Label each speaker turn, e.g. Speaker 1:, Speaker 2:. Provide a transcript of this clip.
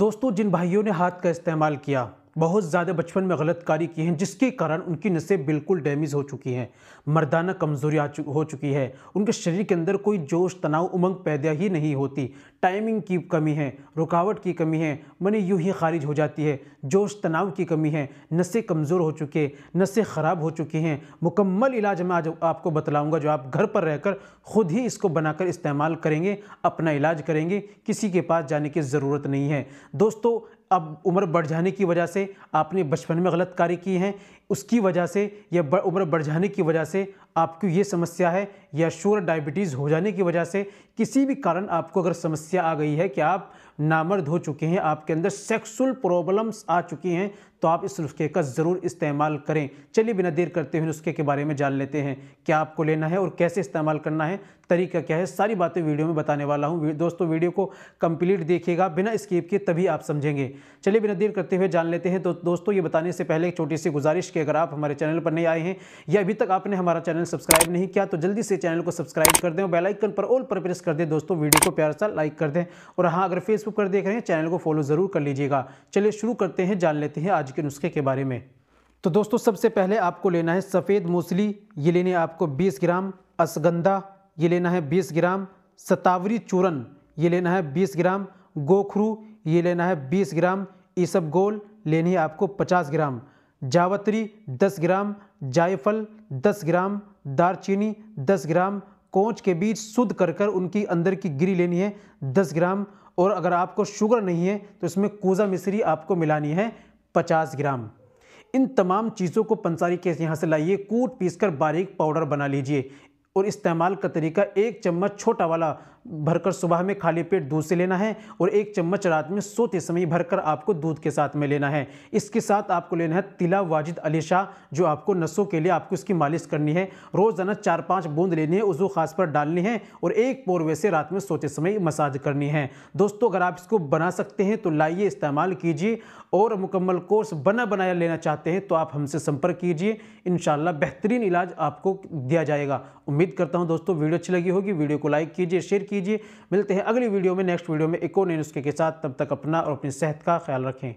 Speaker 1: दोस्तों जिन भाइयों ने हाथ का इस्तेमाल किया बहुत ज़्यादा बचपन में गलतकारी की हैं जिसके कारण उनकी नसें बिल्कुल डैमेज हो चुकी हैं मर्दाना कमज़ोरी आ चु, हो चुकी है उनके शरीर के अंदर कोई जोश तनाव उमंग पैदा ही नहीं होती टाइमिंग की कमी है रुकावट की कमी है मनी यूँ ही खारिज हो जाती है जोश तनाव की कमी है नसें कमज़ोर हो चुके नसें ख़राब हो चुकी हैं मुकम्मल इलाज मैं आज आपको बतलाऊँगा जो आप घर पर रहकर ख़ुद ही इसको बनाकर इस्तेमाल करेंगे अपना इलाज करेंगे किसी के पास जाने की ज़रूरत नहीं है दोस्तों अब उम्र बढ़ जाने की वजह से आपने बचपन में गलत कार्य किए हैं उसकी वजह से या उम्र बढ़ जाने की वजह से आपको ये समस्या है या शुगर डायबिटीज़ हो जाने की वजह से किसी भी कारण आपको अगर समस्या आ गई है कि आप नामर्द हो चुके हैं आपके अंदर सेक्सुअल प्रॉब्लम्स आ चुकी हैं तो आप इस नुस्खे का ज़रूर इस्तेमाल करें चलिए बिना देर करते हुए नुस्खे के बारे में जान लेते हैं क्या आपको लेना है और कैसे इस्तेमाल करना है तरीका क्या है सारी बातें वीडियो में बताने वाला हूँ दोस्तों वीडियो को कंप्लीट देखिएगा बिना स्कीप के तभी आप समझेंगे चलिए बिना देर करते हुए जान लेते हैं तो दोस्तों ये बताने से पहले एक छोटी सी गुजारिश की अगर आप हमारे चैनल पर नहीं आए हैं या अभी तक आपने हमारा चैनल सब्सक्राइब नहीं किया तो जल्दी से चैनल को सब्सक्राइब कर दें और बेलाइकन पर ऑल पर प्रेस कर दें दोस्तों वीडियो को प्यार सा लाइक कर दें और हाँ अगर फेसबुक पर देख रहे हैं चैनल को फॉलो ज़रूर कर लीजिएगा चलिए शुरू करते हैं जान लेते हैं आज के नुस्खे के बारे में तो दोस्तों सबसे पहले आपको लेना है सफ़ेद मूसली ये लेने है आपको बीस ग्राम असगंधा ये लेना है बीस ग्राम सतावरी चूरन ये लेना है बीस ग्राम गोखरू ये लेना है बीस ग्राम गोल लेनी है आपको पचास ग्राम जावत्री दस ग्राम जायफल दस ग्राम दारचीनी 10 ग्राम कोच के बीज शुद्ध कर कर उनकी अंदर की गिरी लेनी है 10 ग्राम और अगर आपको शुगर नहीं है तो इसमें कोजा मिश्री आपको मिलानी है 50 ग्राम इन तमाम चीज़ों को पंसारी के यहाँ से लाइए कूट पीस कर बारीक पाउडर बना लीजिए और इस्तेमाल का तरीका एक चम्मच छोटा वाला भरकर सुबह में खाली पेट दूध से लेना है और एक चम्मच रात में सोते समय भरकर आपको दूध के साथ में लेना है इसके साथ आपको लेना है तिला वाजिद अली शाह जो आपको नसों के लिए आपको इसकी मालिश करनी है रोज़ाना चार पाँच बूंद लेनी है उजू खास पर डालनी है और एक पोरवे से रात में सोते समय मसाज करनी है दोस्तों अगर आप इसको बना सकते हैं तो लाइए इस्तेमाल कीजिए और मुकम्मल कोर्स बना बनाया लेना चाहते हैं तो आप हमसे संपर्क कीजिए इन बेहतरीन इलाज आपको दिया जाएगा उम्मीद उम्मीद करता हूँ दोस्तों वीडियो अच्छी लगी होगी वीडियो को लाइक कीजिए शेयर कीजिए मिलते हैं अगली वीडियो में नेक्स्ट वीडियो में एक और नई नुस्खे के साथ तब तक अपना और अपनी सेहत का ख्याल रखें